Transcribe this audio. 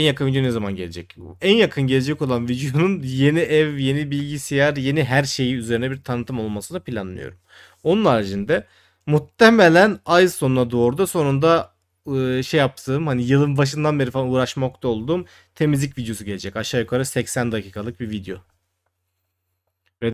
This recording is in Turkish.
En yakın video ne zaman gelecek? En yakın gelecek olan videonun yeni ev, yeni bilgisayar, yeni her şeyi üzerine bir tanıtım olmasını planlıyorum. Onun haricinde muhtemelen ay sonuna doğru da sonunda ıı, şey yaptığım hani yılın başından beri falan uğraşmakta olduğum temizlik videosu gelecek. Aşağı yukarı 80 dakikalık bir video.